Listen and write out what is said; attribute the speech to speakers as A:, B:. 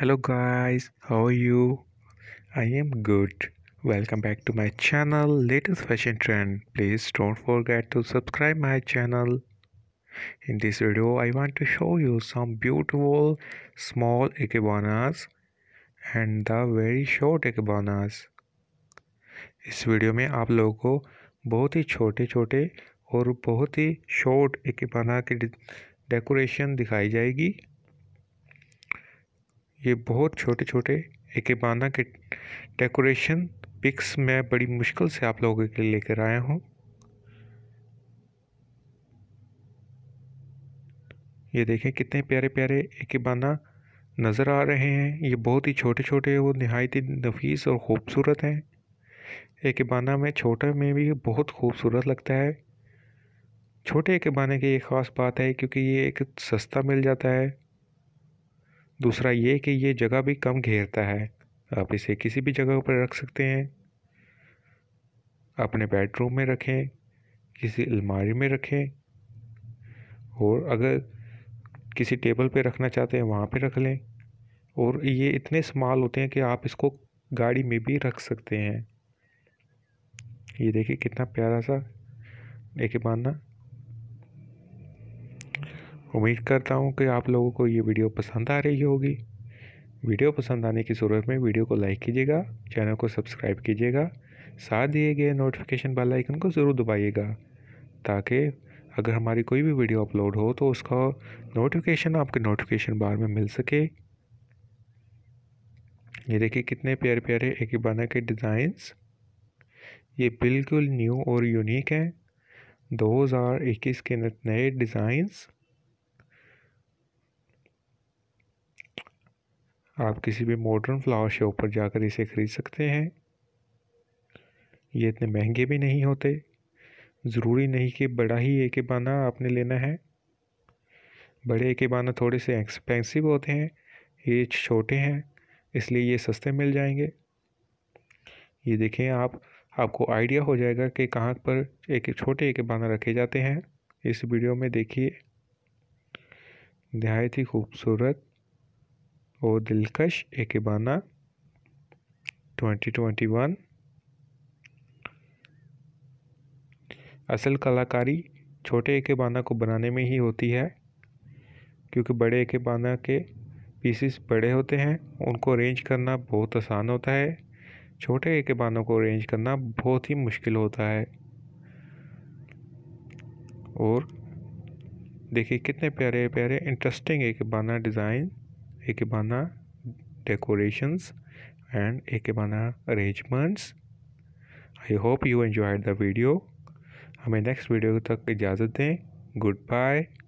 A: hello guys how are you i am good welcome back to my channel latest fashion trend please don't forget to subscribe my channel in this video i want to show you some beautiful small ikebanas and the very short ikebanas इस video में आप लोगों को बहुत ही छोटे छोटे और बहुत ही शॉर्ट इकेबाना की डेकोरेशन दिखाई जाएगी ये बहुत छोटे छोटे एक बाना के डेकोरेशन पिक्स मैं बड़ी मुश्किल से आप लोगों के लिए लेकर आया हूँ ये देखें कितने प्यारे प्यारे एक बाना नज़र आ रहे हैं ये बहुत ही छोटे छोटे और नहायत ही नफीस और ख़ूबसूरत हैं एक बाना में छोटे में भी बहुत खूबसूरत लगता है छोटे एक बाने की ये ख़ास बात है क्योंकि ये एक सस्ता मिल जाता है दूसरा ये कि ये जगह भी कम घेरता है आप इसे किसी भी जगह पर रख सकते हैं अपने बेडरूम में रखें किसी अलमारी में रखें और अगर किसी टेबल पे रखना चाहते हैं वहाँ पे रख लें और ये इतने स्माल होते हैं कि आप इसको गाड़ी में भी रख सकते हैं ये देखिए कितना प्यारा सा एक बांधना उम्मीद करता हूँ कि आप लोगों को ये वीडियो पसंद आ रही होगी वीडियो पसंद आने की सूरत में वीडियो को लाइक कीजिएगा चैनल को सब्सक्राइब कीजिएगा साथ दिए गए नोटिफिकेशन बेल आइकन को ज़रूर दबाइएगा ताकि अगर हमारी कोई भी वीडियो अपलोड हो तो उसका नोटिफिकेशन आपके नोटिफिकेशन बार में मिल सके ये देखिए कितने प्यारे प्यारे एक बना के डिज़ाइंस ये बिल्कुल न्यू और यूनिक हैं 2021 के नए डिज़ाइंस आप किसी भी मॉडर्न फ्लावर शॉप पर जाकर इसे ख़रीद सकते हैं ये इतने महंगे भी नहीं होते ज़रूरी नहीं कि बड़ा ही एक बाना आपने लेना है बड़े एक बाना थोड़े से एक्सपेंसिव होते हैं ये छोटे हैं इसलिए ये सस्ते मिल जाएंगे ये देखें आप आपको आइडिया हो जाएगा कि कहाँ पर एक छोटे एक बाना रखे जाते हैं इस वीडियो में देखिए नहायत ही खूबसूरत और दिलकश एकेबाना वन असल कलाकारी छोटे एकेबाना को बनाने में ही होती है क्योंकि बड़े एकेबाना के पीसेस बड़े होते हैं उनको अरेंज करना बहुत आसान होता है छोटे एकेबानों को अरेंज करना बहुत ही मुश्किल होता है और देखिए कितने प्यारे प्यारे interesting ikebana design ikebana decorations and ikebana arrangements i hope you enjoyed the video हमें नेक्स्ट वीडियो तक इजाज़त दें गुड बाय